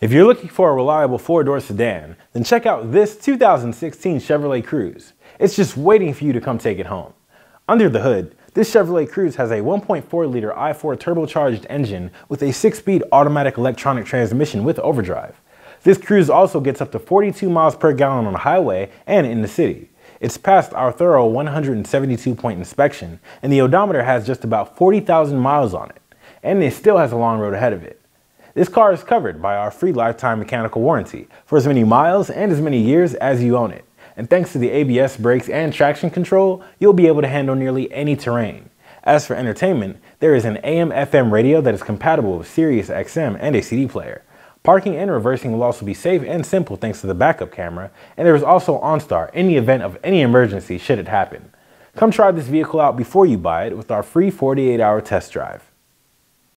If you're looking for a reliable four-door sedan, then check out this 2016 Chevrolet Cruze. It's just waiting for you to come take it home. Under the hood, this Chevrolet Cruze has a 1.4-liter i4 turbocharged engine with a 6-speed automatic electronic transmission with overdrive. This Cruze also gets up to 42 miles per gallon on the highway and in the city. It's passed our thorough 172 point inspection, and the odometer has just about 40,000 miles on it, and it still has a long road ahead of it. This car is covered by our free lifetime mechanical warranty for as many miles and as many years as you own it. And thanks to the ABS brakes and traction control, you'll be able to handle nearly any terrain. As for entertainment, there is an AM FM radio that is compatible with Sirius XM and a CD player. Parking and reversing will also be safe and simple thanks to the backup camera, and there is also OnStar in the event of any emergency should it happen. Come try this vehicle out before you buy it with our free 48 hour test drive.